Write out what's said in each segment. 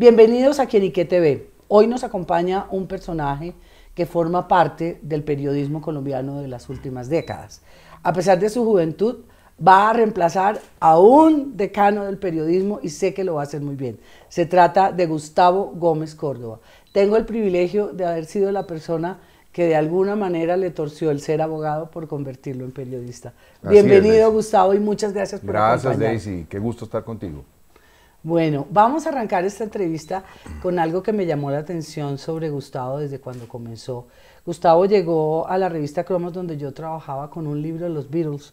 Bienvenidos a Quien TV. Hoy nos acompaña un personaje que forma parte del periodismo colombiano de las últimas décadas. A pesar de su juventud, va a reemplazar a un decano del periodismo y sé que lo va a hacer muy bien. Se trata de Gustavo Gómez Córdoba. Tengo el privilegio de haber sido la persona que de alguna manera le torció el ser abogado por convertirlo en periodista. Bienvenido, Gustavo, y muchas gracias por Gracias, Daisy. Qué gusto estar contigo. Bueno, vamos a arrancar esta entrevista con algo que me llamó la atención sobre Gustavo desde cuando comenzó. Gustavo llegó a la revista Cromos donde yo trabajaba con un libro de los Beatles.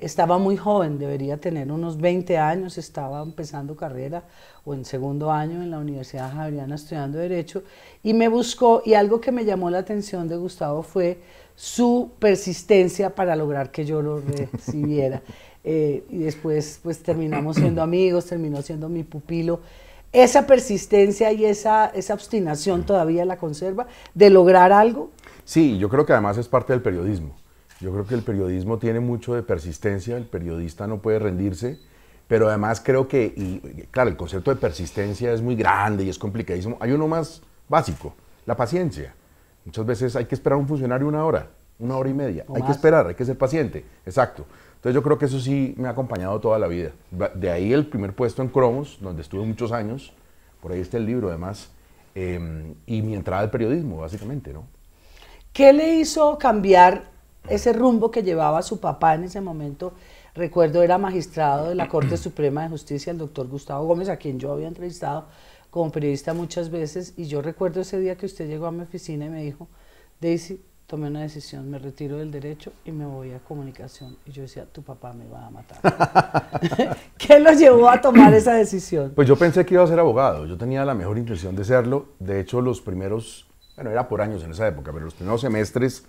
Estaba muy joven, debería tener unos 20 años, estaba empezando carrera o en segundo año en la Universidad Javeriana estudiando Derecho y me buscó y algo que me llamó la atención de Gustavo fue su persistencia para lograr que yo lo recibiera. Eh, y después pues terminamos siendo amigos, terminó siendo mi pupilo. Esa persistencia y esa, obstinación todavía la conserva de lograr algo. Sí, yo creo que además es parte del periodismo. Yo creo que el periodismo tiene mucho de persistencia, el periodista no puede rendirse, pero además creo que, y, claro, el concepto de persistencia es muy grande y es complicadísimo. Hay uno más básico, la paciencia. Muchas veces hay que esperar a un funcionario una hora, una hora y media. hay que esperar, hay que ser paciente. Exacto. Entonces yo creo que eso sí me ha acompañado toda la vida. De ahí el primer puesto en Cromos, donde estuve muchos años, por ahí está el libro además, em, y mi entrada al periodismo, básicamente, ¿no? ¿Qué le hizo cambiar ese rumbo que llevaba su papá en ese momento? Recuerdo, era magistrado de la Corte Suprema de Justicia, el doctor Gustavo Gómez, a quien yo había entrevistado como periodista muchas veces, y yo recuerdo ese día que usted llegó a mi oficina y me dijo, Daisy, tomé una decisión, me retiro del derecho y me voy a comunicación. Y yo decía, tu papá me va a matar. ¿Qué lo llevó a tomar esa decisión? Pues yo pensé que iba a ser abogado, yo tenía la mejor intención de serlo. De hecho, los primeros, bueno, era por años en esa época, pero los primeros semestres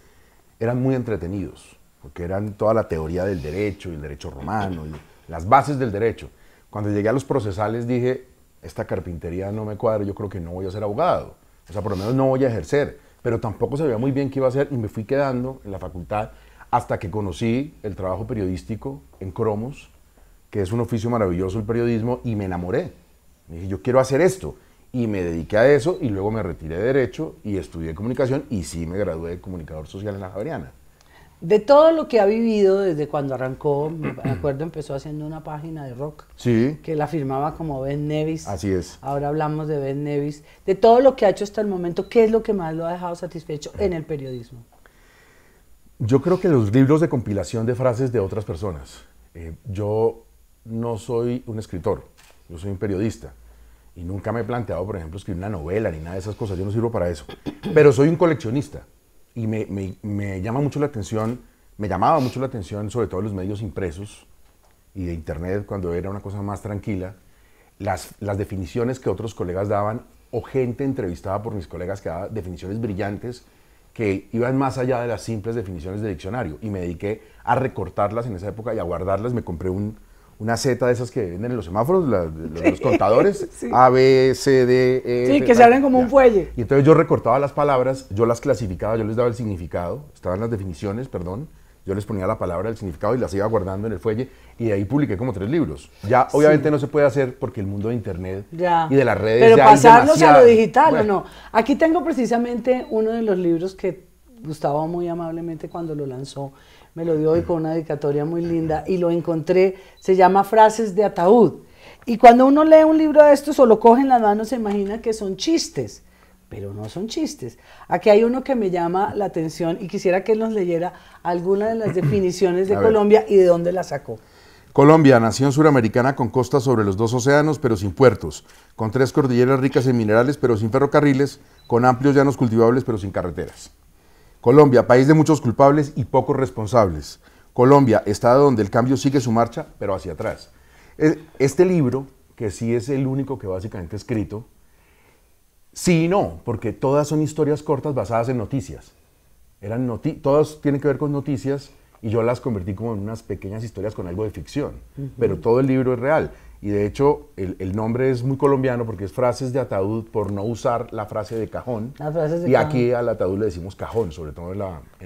eran muy entretenidos, porque eran toda la teoría del derecho y el derecho romano, y las bases del derecho. Cuando llegué a los procesales dije, esta carpintería no me cuadra, yo creo que no voy a ser abogado. O sea, por lo menos no voy a ejercer pero tampoco sabía muy bien qué iba a hacer y me fui quedando en la facultad hasta que conocí el trabajo periodístico en Cromos, que es un oficio maravilloso el periodismo, y me enamoré. Me dije, yo quiero hacer esto. Y me dediqué a eso y luego me retiré de Derecho y estudié Comunicación y sí me gradué de Comunicador Social en la Javeriana de todo lo que ha vivido desde cuando arrancó, me acuerdo, empezó haciendo una página de rock. Sí. Que la firmaba como Ben Nevis. Así es. Ahora hablamos de Ben Nevis. De todo lo que ha hecho hasta el momento, ¿qué es lo que más lo ha dejado satisfecho en el periodismo? Yo creo que los libros de compilación de frases de otras personas. Eh, yo no soy un escritor, yo soy un periodista. Y nunca me he planteado, por ejemplo, escribir una novela ni nada de esas cosas. Yo no sirvo para eso. Pero soy un coleccionista y me, llama mucho la atención, me llamaba mucho la atención, sobre todo los medios impresos y de Internet, cuando era una cosa más tranquila, las, las definiciones que otros colegas daban o gente entrevistada por mis colegas que daba definiciones brillantes que iban más allá de las simples definiciones de diccionario y me dediqué a recortarlas en esa época y a guardarlas. Me compré un, una Z de esas que venden en los semáforos, los, contadores, A, B, C, D, E. Sí, que se abren como un fuelle. Y entonces yo recortaba las palabras, yo las clasificaba, yo les daba el significado, estaban las definiciones, perdón, yo les ponía la palabra, el significado y las iba guardando en el fuelle y de ahí publiqué como tres libros. Ya obviamente no se puede hacer porque el mundo de internet y de las redes... Pero ya a lo digital, ¿o no. Aquí tengo precisamente uno de los libros que Gustavo muy amablemente cuando lo lanzó me lo dio hoy con una dedicatoria muy linda y lo encontré, se llama Frases de ataúd. Y cuando uno lee un libro de estos o lo coge en las manos se imagina que son chistes, pero no son chistes. Aquí hay uno que me llama la atención y quisiera que nos leyera alguna de las definiciones de Colombia y de dónde la sacó. Colombia, nación suramericana con costas sobre los dos océanos, pero sin puertos, con tres cordilleras ricas en minerales, pero sin ferrocarriles, con amplios llanos cultivables, pero sin carreteras. Colombia, país de muchos culpables y pocos responsables. Colombia, estado donde el cambio sigue su marcha, pero hacia atrás. Este libro, que sí es el único que básicamente he escrito, sí y no, porque todas son historias cortas basadas en noticias. Eran todas tienen que ver con noticias y yo las convertí como en unas pequeñas historias con algo de ficción, pero todo el libro es real. Y de hecho, el, nombre es muy colombiano porque es frases de ataúd por no usar la frase de cajón. y aquí al ataúd le decimos cajón, sobre todo en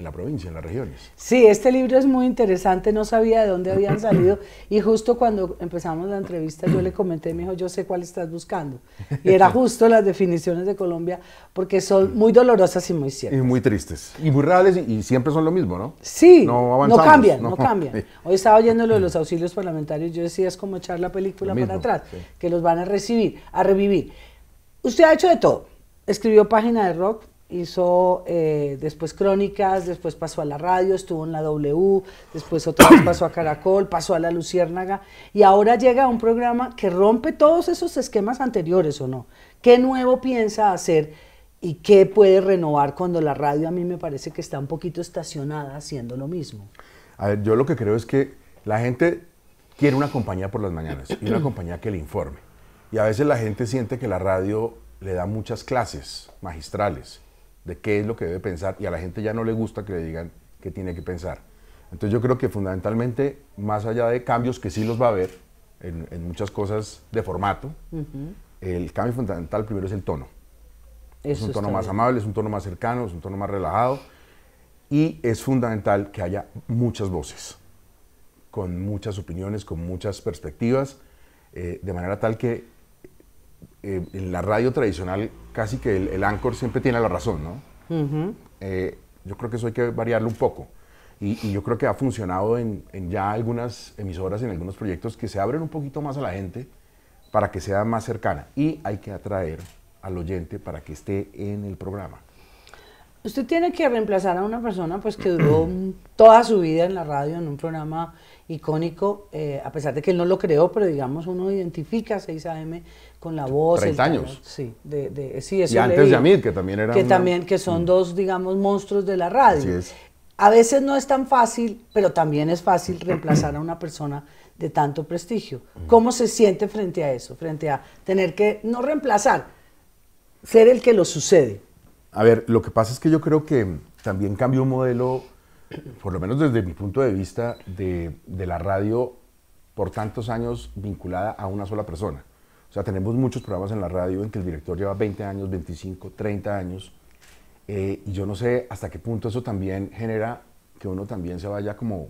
la, provincia, en las regiones. Sí, este libro es muy interesante, no sabía de dónde habían salido. Y justo cuando empezamos la entrevista, yo le comenté, me dijo, yo sé cuál estás buscando. Y era justo las definiciones de Colombia, porque son mm. muy dolorosas y muy ciertas. Y muy tristes. Y muy reales y, siempre son lo mismo, ¿no? Sí, no, no cambian, no. cambian. Hoy estaba oyendo lo de los auxilios parlamentarios, yo decía, es como echar la película para atrás, que los van a recibir, a revivir. Usted ha hecho de todo. Escribió página de rock, hizo eh, después crónicas, después pasó a la radio, estuvo en la W, después otra vez pasó a Caracol, pasó a la Luciérnaga y ahora llega a un programa que rompe todos esos esquemas anteriores o no. ¿Qué nuevo piensa hacer y qué puede renovar cuando la radio a mí me parece que está un poquito estacionada haciendo lo mismo? A ver, yo lo que creo es que la gente quiere una compañía por las mañanas y una compañía que le informe. Y a veces la gente siente que la radio le da muchas clases magistrales de qué es lo que debe pensar y a la gente ya no le gusta que le digan qué tiene que pensar. Entonces yo creo que fundamentalmente, más allá de cambios que sí los va a haber en, muchas cosas de formato, el cambio fundamental primero es el tono. es un tono más amable, es un tono más cercano, es un tono más relajado y es fundamental que haya muchas voces con muchas opiniones, con muchas perspectivas, eh, de manera tal que eh, en la radio tradicional casi que el, el anchor siempre tiene la razón, ¿no? Eh, yo creo que eso hay que variarlo un poco. Y, yo creo que ha funcionado en, en, ya algunas emisoras, en algunos proyectos que se abren un poquito más a la gente para que sea más cercana. Y hay que atraer al oyente para que esté en el programa usted tiene que reemplazar a una persona pues que duró toda su vida en la radio, en un programa icónico, eh, a pesar de que él no lo creó, pero digamos uno identifica a 6AM con la voz. 30 años. sí, de, de sí, eso Y antes de Amir, que también era. Que también, que son mm. dos, digamos, monstruos de la radio. A veces no es tan fácil, pero también es fácil reemplazar a una persona de tanto prestigio. Mm. ¿Cómo se siente frente a eso? Frente a tener que, no reemplazar, ser el que lo sucede. A ver, lo que pasa es que yo creo que también cambió un modelo, por lo menos desde mi punto de vista, de, la radio por tantos años vinculada a una sola persona. O sea, tenemos muchos programas en la radio en que el director lleva 20 años, 25, 30 años, eh, y yo no sé hasta qué punto eso también genera que uno también se vaya como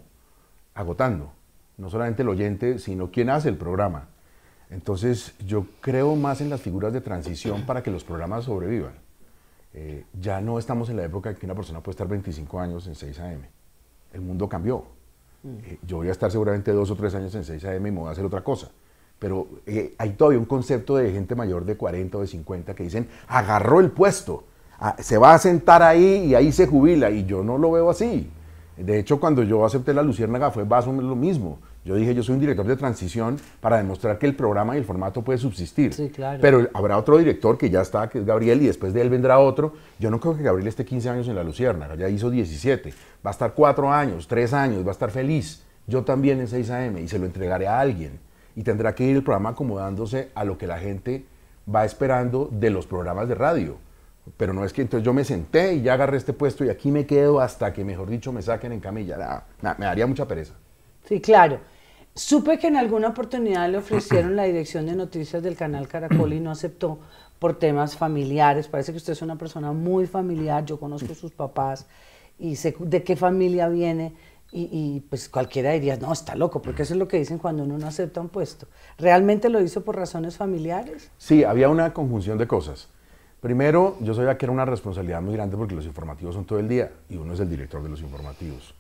agotando, no solamente el oyente, sino quien hace el programa. Entonces, yo creo más en las figuras de transición para que los programas sobrevivan. Eh, ya no estamos en la época en que una persona puede estar 25 años en 6 AM. El mundo cambió. Mm. Eh, yo voy a estar seguramente dos o tres años en 6 AM y me voy a hacer otra cosa. Pero eh, hay todavía un concepto de gente mayor de 40 o de 50 que dicen, agarró el puesto, se va a sentar ahí y ahí se jubila. Y yo no lo veo así. De hecho, cuando yo acepté la Luciérnaga fue más o menos lo mismo. Yo dije, yo soy un director de transición para demostrar que el programa y el formato puede subsistir. Sí, claro. Pero habrá otro director que ya está, que es Gabriel, y después de él vendrá otro. Yo no creo que Gabriel esté 15 años en la Luciérnaga, ya hizo 17. Va a estar 4 años, 3 años, va a estar feliz. Yo también en 6 AM y se lo entregaré a alguien. Y tendrá que ir el programa acomodándose a lo que la gente va esperando de los programas de radio. Pero no es que entonces yo me senté y ya agarré este puesto y aquí me quedo hasta que, mejor dicho, me saquen en camilla. me daría mucha pereza. Sí, claro. Supe que en alguna oportunidad le ofrecieron la dirección de noticias del canal Caracol y no aceptó por temas familiares. Parece que usted es una persona muy familiar, yo conozco a sus papás y sé de qué familia viene. Y, y, pues cualquiera diría, no, está loco, porque eso es lo que dicen cuando uno no acepta un puesto. ¿Realmente lo hizo por razones familiares? Sí, había una conjunción de cosas. Primero, yo sabía que era una responsabilidad muy grande porque los informativos son todo el día y uno es el director de los informativos.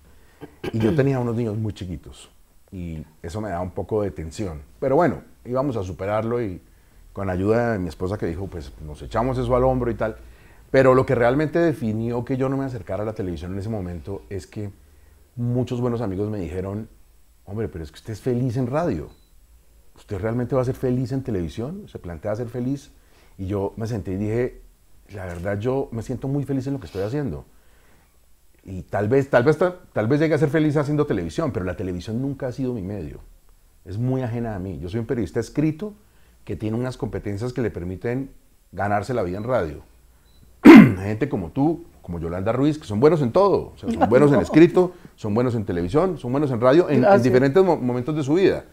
Y yo tenía unos niños muy chiquitos y eso me daba un poco de tensión. Pero bueno, íbamos a superarlo y con ayuda de mi esposa que dijo, pues nos echamos eso al hombro y tal. Pero lo que realmente definió que yo no me acercara a la televisión en ese momento es que muchos buenos amigos me dijeron, hombre, pero es que usted es feliz en radio. ¿Usted realmente va a ser feliz en televisión? ¿Se plantea ser feliz? Y yo me senté y dije, la verdad yo me siento muy feliz en lo que estoy haciendo y tal vez, tal vez, tal vez llegue a ser feliz haciendo televisión, pero la televisión nunca ha sido mi medio. Es muy ajena a mí. Yo soy un periodista escrito que tiene unas competencias que le permiten ganarse la vida en radio. Gente como tú, como Yolanda Ruiz, que son buenos en todo. son buenos en escrito, son buenos en televisión, son buenos en radio, en, diferentes momentos de su vida.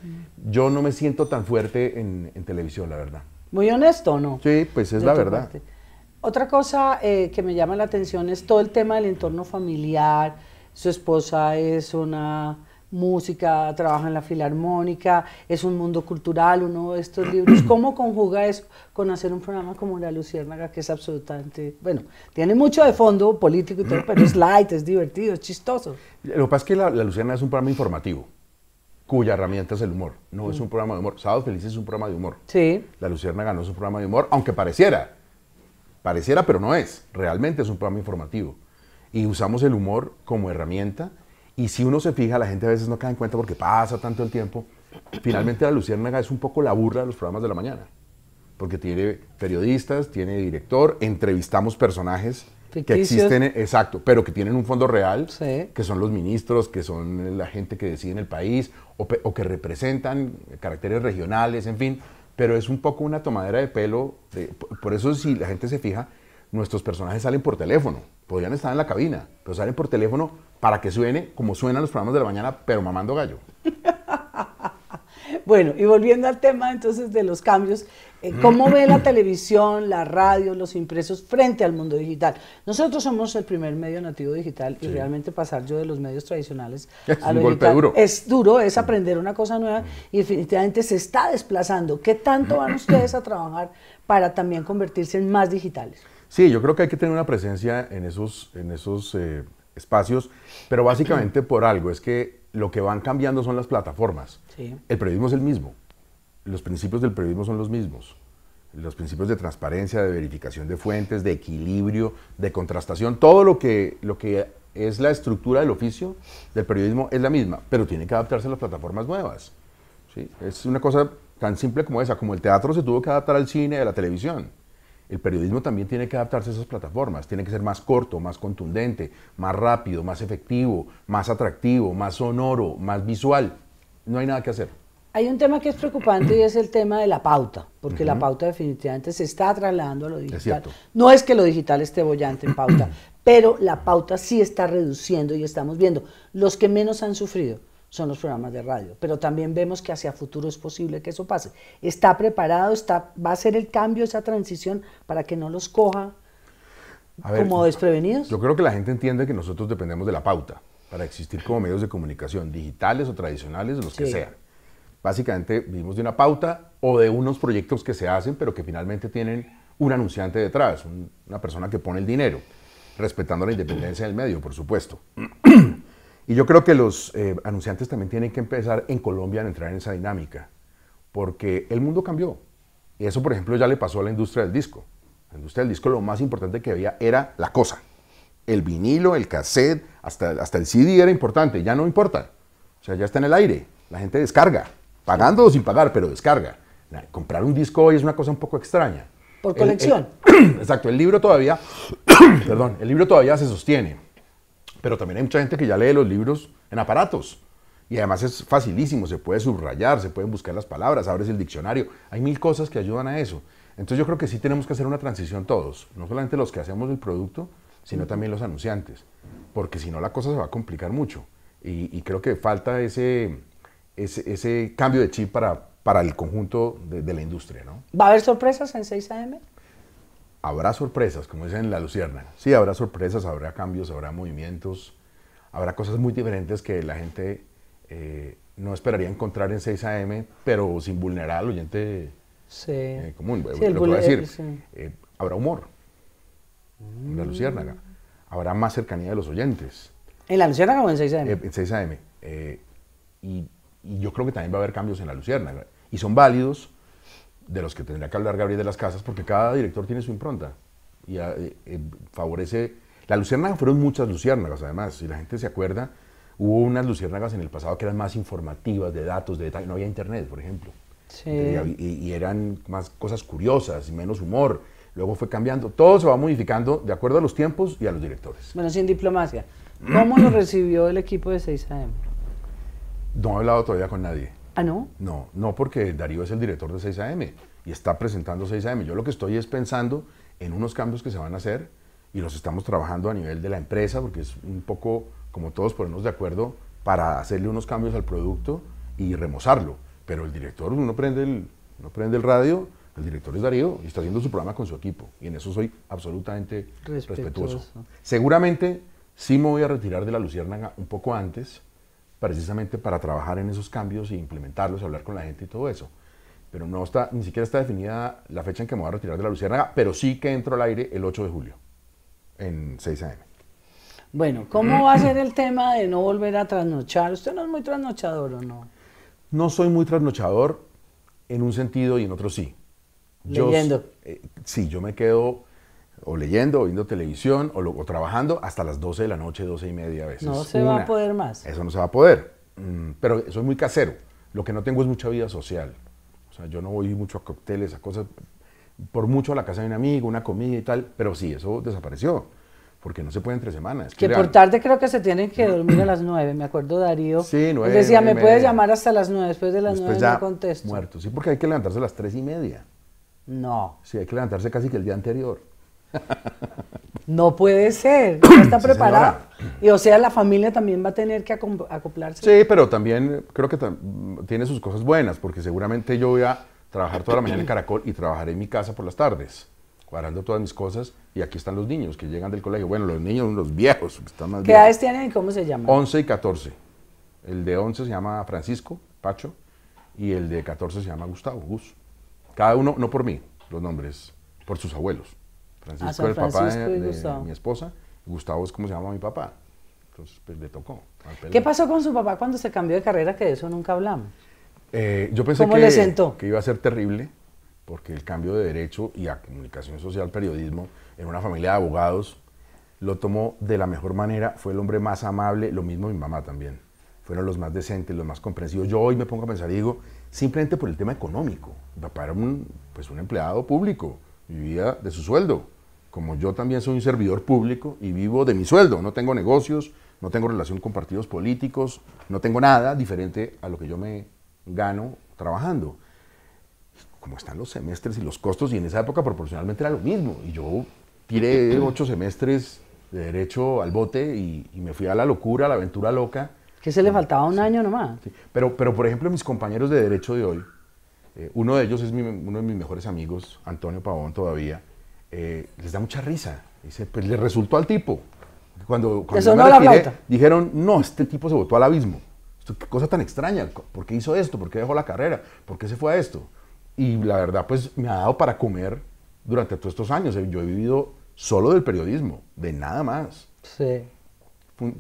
Yo no me siento tan fuerte en, televisión, la verdad. Muy honesto, ¿no? Sí, pues es la verdad. Otra cosa eh, que me llama la atención es todo el tema del entorno familiar. Su esposa es una música, trabaja en la filarmónica, es un mundo cultural, uno de estos libros. ¿Cómo conjuga eso con hacer un programa como La Luciérnaga, que es absolutamente, bueno, tiene mucho de fondo político y todo, pero es light, es divertido, es chistoso? Lo que pasa es que La, Luciérnaga es un programa informativo, cuya herramienta es el humor. No es mm. un programa de humor. Sábado Felices es un programa de humor. Sí. La Luciérnaga no es un programa de humor, aunque pareciera. Pareciera, pero no es. Realmente es un programa informativo. Y usamos el humor como herramienta. Y si uno se fija, la gente a veces no cae en cuenta porque pasa tanto el tiempo. Finalmente la Luciérnaga es un poco la burra de los programas de la mañana. Porque tiene periodistas, tiene director, entrevistamos personajes que existen, e-, exacto, pero que tienen un fondo real, que son los ministros, que son la gente que decide en el país o que representan caracteres regionales, en fin pero es un poco una tomadera de pelo. por eso si la gente se fija, nuestros personajes salen por teléfono. Podrían estar en la cabina, pero salen por teléfono para que suene como suenan los programas de la mañana, pero mamando gallo. bueno, y volviendo al tema entonces de los cambios, eh, cómo ve la televisión, la radio, los impresos frente al mundo digital. Nosotros somos el primer medio nativo digital y realmente pasar yo de los medios tradicionales a lo digital duro. es duro, es mm. aprender una cosa nueva mm. y definitivamente se está desplazando. ¿Qué tanto van ustedes a trabajar para también convertirse en más digitales? Sí, yo creo que hay que tener una presencia en esos, en esos eh, espacios, pero básicamente por algo, es que lo que van cambiando son las plataformas. El periodismo es el mismo los principios del periodismo son los mismos. Los principios de transparencia, de verificación de fuentes, de equilibrio, de contrastación, todo lo que, lo que es la estructura del oficio del periodismo es la misma, pero tiene que adaptarse a las plataformas nuevas. ¿sí? Es una cosa tan simple como esa, como el teatro se tuvo que adaptar al cine, a la televisión. El periodismo también tiene que adaptarse a esas plataformas, tiene que ser más corto, más contundente, más rápido, más efectivo, más atractivo, más sonoro, más visual. No hay nada que hacer. Hay un tema que es preocupante y es el tema de la pauta, porque la pauta definitivamente se está trasladando a lo digital. no es que lo digital esté bollante en pauta, pero la pauta sí está reduciendo y estamos viendo los que menos han sufrido son los programas de radio, pero también vemos que hacia futuro es posible que eso pase. Está preparado, está, va a ser el cambio, esa transición para que no los coja como desprevenidos. Yo creo que la gente entiende que nosotros dependemos de la pauta para existir como medios de comunicación, digitales o tradicionales, los que sean. Básicamente vivimos de una pauta o de unos proyectos que se hacen, pero que finalmente tienen un anunciante detrás, una persona que pone el dinero, respetando la independencia del medio, por supuesto. y yo creo que los eh, anunciantes también tienen que empezar en Colombia a entrar en esa dinámica, porque el mundo cambió. Y eso, por ejemplo, ya le pasó a la industria del disco. La industria del disco lo más importante que había era la cosa. El vinilo, el cassette, hasta, hasta el CD era importante, ya no importa. O sea, ya está en el aire, la gente descarga pagando o sin pagar, pero descarga. Comprar un disco hoy es una cosa un poco extraña. Por colección. exacto, el libro todavía, perdón, el libro todavía se sostiene, pero también hay mucha gente que ya lee los libros en aparatos. Y además es facilísimo, se puede subrayar, se pueden buscar las palabras, abres el diccionario, hay mil cosas que ayudan a eso. Entonces yo creo que sí tenemos que hacer una transición todos, no solamente los que hacemos el producto, sino también los anunciantes, porque si no la cosa se va a complicar mucho. y creo que falta ese, ese, ese cambio de chip para, para el conjunto de, la industria. ¿no? ¿Va a haber sorpresas en 6AM? Habrá sorpresas, como dicen en La Lucierna. Sí, habrá sorpresas, habrá cambios, habrá movimientos, habrá cosas muy diferentes que la gente eh, no esperaría encontrar en 6AM, pero sin vulnerar al oyente eh, común. Sí, decir, eh, habrá humor en La Luciérnaga. Habrá más cercanía de los oyentes. ¿En La Luciérnaga o en 6AM? en 6AM. y y yo creo que también va a haber cambios en la Lucierna. Y son válidos, de los que tendría que hablar Gabriel de las Casas, porque cada director tiene su impronta. Y ah, eh, eh, favorece. La luciérnaga, fueron muchas Luciérnagas, además. Si la gente se acuerda, hubo unas Luciérnagas en el pasado que eran más informativas, de datos, de detalles. No había internet, por ejemplo. Sí. Y, y, eran más cosas curiosas, y menos humor. Luego fue cambiando. Todo se va modificando de acuerdo a los tiempos y a los directores. Bueno, sin diplomacia. ¿Cómo lo recibió el equipo de 6 AM? No he hablado todavía con nadie. ¿Ah, no? No, no, porque Darío es el director de 6AM y está presentando 6AM. Yo lo que estoy es pensando en unos cambios que se van a hacer y los estamos trabajando a nivel de la empresa, porque es un poco como todos ponernos de acuerdo para hacerle unos cambios al producto y remozarlo. Pero el director, no prende el, no prende el radio, el director es Darío y está haciendo su programa con su equipo. Y en eso soy absolutamente respetuoso. respetuoso. Seguramente sí me voy a retirar de la Luciérnaga un poco antes precisamente para trabajar en esos cambios e implementarlos, hablar con la gente y todo eso. Pero no está, ni siquiera está definida la fecha en que me voy a retirar de la Luciérnaga, pero sí que entro al aire el 8 de julio, en 6 AM. Bueno, ¿cómo mm. va a ser el tema de no volver a trasnochar? ¿Usted no es muy trasnochador o no? No soy muy trasnochador en un sentido y en otro sí. Yo, eh, sí, yo me quedo o leyendo, o viendo televisión, o, trabajando hasta las 12 de la noche, 12 y media veces. No se va a poder más. Eso no se va a poder. Pero mm, pero soy muy casero. Lo que no tengo es mucha vida social. O sea, yo no voy mucho a cócteles, a cosas. Por mucho a la casa de un amigo, una comida y tal. Pero sí, eso desapareció. Porque no se puede entre semanas. Que por tarde creo que se tienen que dormir a las nueve, Me acuerdo Darío. Sí, 9. decía, me puedes llamar hasta las nueve? Después de las nueve 9 no contesto. Muerto. Sí, porque hay que levantarse a las tres y media. No. Sí, hay que levantarse casi que el día anterior. No puede ser, no está preparado y o sea, la familia también va a tener que acoplarse. Sí, pero también creo que tiene sus cosas buenas, porque seguramente yo voy a trabajar toda la mañana en Caracol y trabajaré en mi casa por las tardes, cuadrando todas mis cosas. Y aquí están los niños que llegan del colegio. Bueno, los niños, los viejos, están más ¿Qué edades tienen y cómo se llaman? 11 y 14. El de 11 se llama Francisco, Pacho, y el de 14 se llama Gustavo, Gus. Cada uno, no por mí, los nombres, por sus abuelos. Francisco, a el papá mi esposa. Gustavo es como se llama mi papá. Entonces, pues le tocó. ¿Qué pasó con su papá cuando se cambió de carrera? Que de eso nunca hablamos. Eh, yo pensé que, iba a ser terrible, porque el cambio de Derecho y a Comunicación Social, Periodismo, en una familia de abogados, lo tomó de la mejor manera, fue el hombre más amable, lo mismo mi mamá también. Fueron los más decentes, los más comprensivos. Yo hoy me pongo a pensar y digo, simplemente por el tema económico. Mi papá era pues, un empleado público, vivía de su sueldo como yo también soy un servidor público y vivo de mi sueldo, no tengo negocios, no tengo relación con partidos políticos, no tengo nada diferente a lo que yo me gano trabajando. Como están los semestres y los costos, y en esa época proporcionalmente era lo mismo, y yo tiré ocho semestres de derecho al bote y, me fui a la locura, a la aventura loca. Que se le faltaba un año nomás. Pero, pero, por ejemplo, mis compañeros de derecho de hoy, eh, uno de ellos es uno de mis mejores amigos, Antonio Pavón todavía, eh, les da mucha risa. Dice, pues le resultó al tipo. Cuando, cuando me retiré, dijeron, no, este tipo se votó al abismo. qué cosa tan extraña. ¿Por qué hizo esto? ¿Por qué dejó la carrera? ¿Por qué se fue a esto? Y la verdad, pues me ha dado para comer durante todos estos años. Eh, yo he vivido solo del periodismo, de nada más. Sí.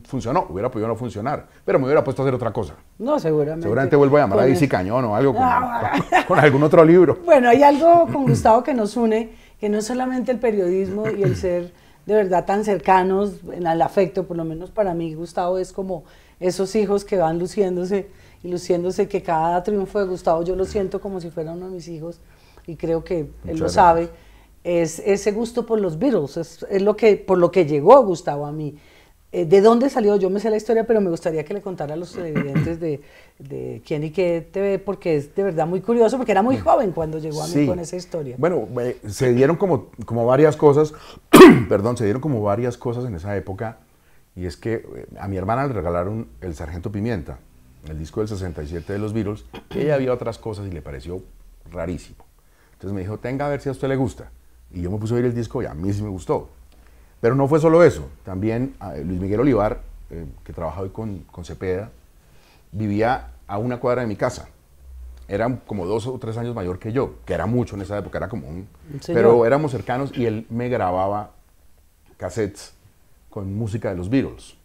funcionó, hubiera podido no funcionar, pero me hubiera puesto a hacer otra cosa. No, seguramente. Seguramente vuelvo a llamar a DC Cañón o algo con, ah, algún otro libro. Bueno, hay algo con Gustavo que nos une que no solamente el periodismo y el ser de verdad tan cercanos en el afecto, por lo menos para mí, Gustavo, es como esos hijos que van luciéndose y luciéndose, que cada triunfo de Gustavo yo lo siento como si fuera uno de mis hijos y creo que él lo sabe. Es ese gusto por los Beatles, es, es, lo que, por lo que llegó Gustavo a mí. Eh, de dónde salió, yo me sé la historia, pero me gustaría que le contara a los televidentes de, de quién y qué TV, porque es de verdad muy curioso, porque era muy mm. joven cuando llegó a mí con esa historia. Bueno, eh, se dieron como, como varias cosas, perdón, se dieron como varias cosas en esa época, y es que eh, a mi hermana le regalaron el Sargento Pimienta, el disco del 67 de los Beatles, y ella había otras cosas y le pareció rarísimo. Entonces me dijo, tenga a ver si a usted le gusta. Y yo me puse a oír el disco y a mí sí me gustó. Pero no fue solo eso. También ah, Luis Miguel Olivar, eh, que trabaja hoy con, con, Cepeda, vivía a una cuadra de mi casa. Era como dos o tres años mayor que yo, que era mucho en esa época, era común. Pero éramos cercanos y él me grababa cassettes con música de los Beatles.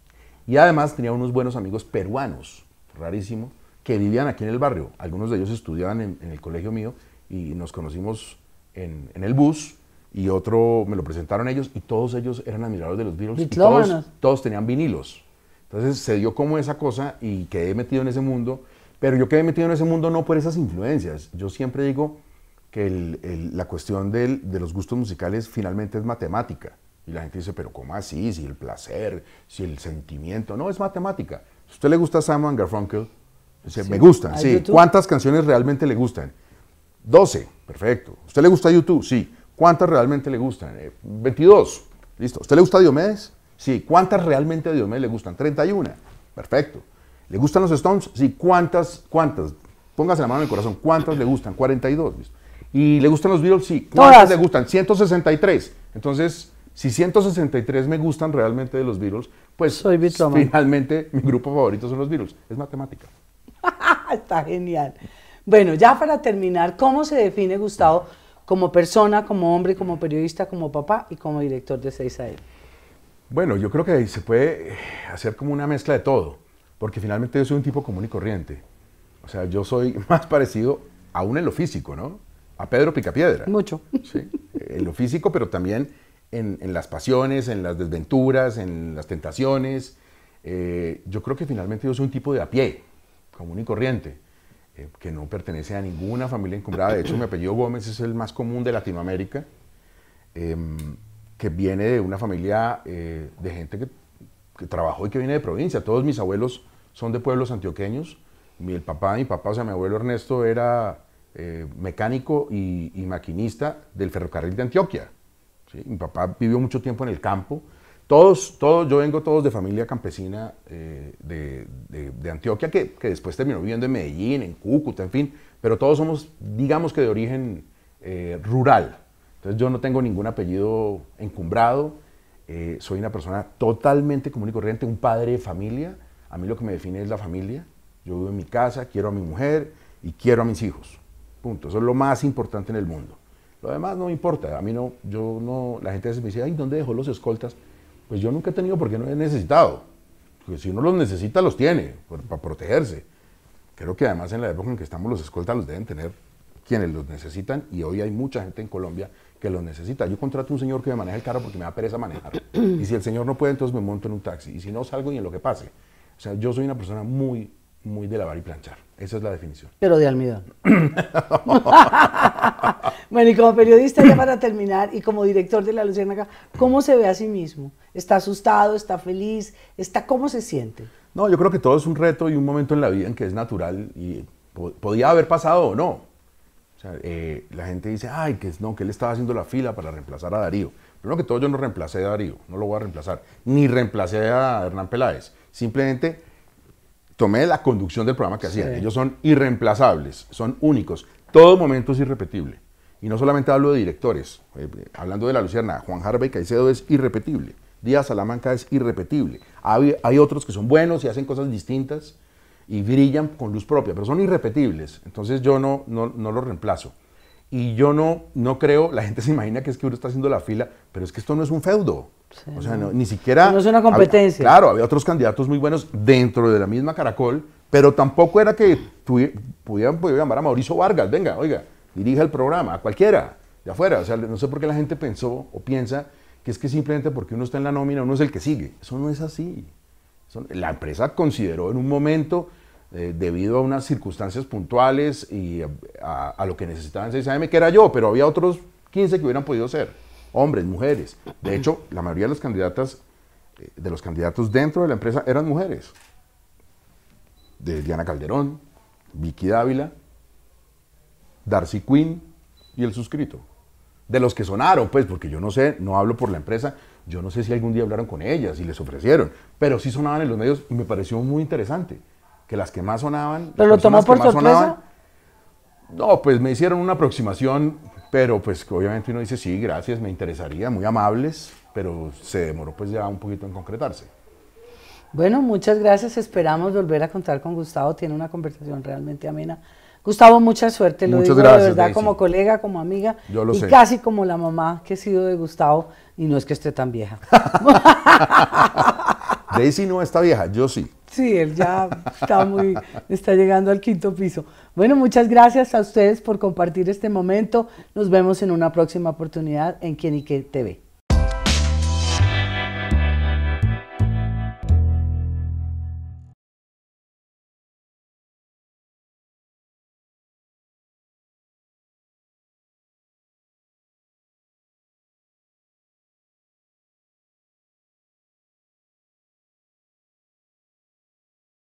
Y además tenía unos buenos amigos peruanos, rarísimo, que vivían aquí en el barrio. Algunos de ellos estudiaban en, el colegio mío y nos conocimos en, en el bus y otro me lo presentaron ellos y todos ellos eran admiradores de los Beatles. Y todos, todos, tenían vinilos. Entonces se dio como esa cosa y quedé metido en ese mundo, pero yo quedé metido en ese mundo no por esas influencias. Yo siempre digo que la cuestión de los gustos musicales finalmente es matemática. Y la gente dice, pero ¿cómo así? Si el placer, si el sentimiento. No, es matemática. Si usted le gusta Simon Garfunkel, me gustan, sí. ¿Cuántas canciones realmente le gustan? 12, perfecto. ¿Usted le gusta YouTube? Sí. ¿Cuántas realmente le gustan? 22. Eh, Listo. ¿Usted le gusta Diomedes? Sí. ¿Cuántas realmente a Diomedes le gustan? 31. Perfecto. ¿Le gustan los Stones? Sí. ¿Cuántas? ¿Cuántas? Póngase la mano en el corazón. ¿Cuántas le gustan? 42. ¿Y le gustan los Beatles? Sí. ¿Cuántas le gustan? 163. Entonces, si 163 me gustan realmente de los Beatles, pues finalmente mi grupo favorito son los Beatles. Es matemática. Está genial. Bueno, ya para terminar, ¿cómo se define, Gustavo, como persona, como hombre, como periodista, como papá y como director de Seis a Bueno, yo creo que se puede hacer como una mezcla de todo, porque finalmente yo soy un tipo común y corriente. O sea, yo soy más parecido aún en lo físico, ¿no? A Pedro Picapiedra. Mucho. Sí, en lo físico, pero también en, las pasiones, en las desventuras, en las tentaciones. Eh, yo creo que finalmente yo soy un tipo de a pie, común y corriente. Eh, que no pertenece a ninguna familia encumbrada. De hecho, mi apellido Gómez es el más común de Latinoamérica, em, que viene de una familia eh, de gente que, que, trabajó y que viene de provincia. Todos mis abuelos son de pueblos antioqueños. Mi, el papá mi papá, o sea, mi abuelo Ernesto era eh, mecánico y, maquinista del ferrocarril de Antioquia. Mi papá vivió mucho tiempo en el campo todos, yo vengo todos de familia campesina eh, de, Antioquia, que, después terminó viviendo en Medellín, en Cúcuta, en fin, pero todos somos, digamos que de origen eh, rural. Entonces yo no tengo ningún apellido encumbrado, eh, soy una persona totalmente común y corriente, un padre de familia. A mí lo que me define es la familia. Yo vivo en mi casa, quiero a mi mujer y quiero a mis hijos. Punto. Eso es lo más importante en el mundo. Lo demás no me importa. A mí no, yo no, la gente me dice, ay, ¿dónde dejó los escoltas? Pues yo nunca he tenido porque no he necesitado. Porque si uno los necesita, los tiene, para protegerse. Creo que además en la época en que estamos los escoltas los deben tener quienes los necesitan y hoy hay mucha gente en Colombia que los necesita. Yo contrato a un señor que me maneja el carro porque me da pereza manejar. Y si el señor no puede, entonces me monto en un taxi. Y si no, salgo y en lo que pase. O sea, yo soy una persona muy muy de lavar y planchar. Esa es la definición. Pero de almidón. bueno, y como periodista, ya para terminar, y como director de La Luciana, ¿cómo se ve a sí mismo? ¿Está asustado? ¿Está feliz? ¿Está cómo se siente? No, yo creo que todo es un reto y un momento en la vida en que es natural y podía haber pasado o no. Eh, la gente dice, ay, que no, que él estaba haciendo la fila para reemplazar a Darío. Primero que todo, yo no reemplacé a Darío, no lo voy a reemplazar, ni reemplacé a Hernán Peláez. Simplemente tomé la conducción del programa que hacían. Ellos son irreemplazables, son únicos. Todo momento es irrepetible. Y no solamente hablo de directores. Eh, hablando de la Luciana, Juan Harvey Caicedo es irrepetible. Díaz Salamanca es irrepetible. Hay, otros que son buenos y hacen cosas distintas y brillan con luz propia, pero son irrepetibles. Entonces yo no, no, no los reemplazo. Y yo no, no creo, la gente se imagina que es que uno está haciendo la fila, pero es que esto no es un feudo o sea, no, ni siquiera... Pues no es una competencia. claro, había otros candidatos muy buenos dentro de la misma Caracol, pero tampoco era que pudieran llamar a Mauricio Vargas, venga, oiga, dirija el programa, a cualquiera, de afuera. O sea, no sé por qué la gente pensó o piensa que es que simplemente porque uno está en la nómina, uno es el que sigue. Eso no es así. la empresa consideró en un momento, eh, debido a unas circunstancias puntuales y a, lo que necesitaban 6 Me que era yo, pero había otros 15 que hubieran podido ser hombres, mujeres. De hecho, la mayoría de las candidatas, eh, de los candidatos dentro de la empresa eran mujeres. De Diana Calderón, Vicky Dávila, Darcy Quinn y el suscrito. De los que sonaron, pues, porque yo no sé, no hablo por la empresa, yo no sé si algún día hablaron con ellas y les ofrecieron, pero sí sonaban en los medios y me pareció muy interesante que las que más sonaban. ¿Pero lo tomó por sorpresa? no, pues me hicieron una aproximación pero pues obviamente uno dice, sí, gracias, me interesaría, muy amables, pero se demoró pues ya un poquito en concretarse. Bueno, muchas gracias, esperamos volver a contar con Gustavo, tiene una conversación realmente amena. Gustavo, mucha suerte, lo gracias, de verdad como colega, como amiga y casi como la mamá que he sido de Gustavo y no es que esté tan vieja. Daisy no está vieja, yo sí. Sí, él ya está muy, está llegando al quinto piso. Bueno, muchas gracias a ustedes por compartir este momento. Nos vemos en una próxima oportunidad en Kenique TV.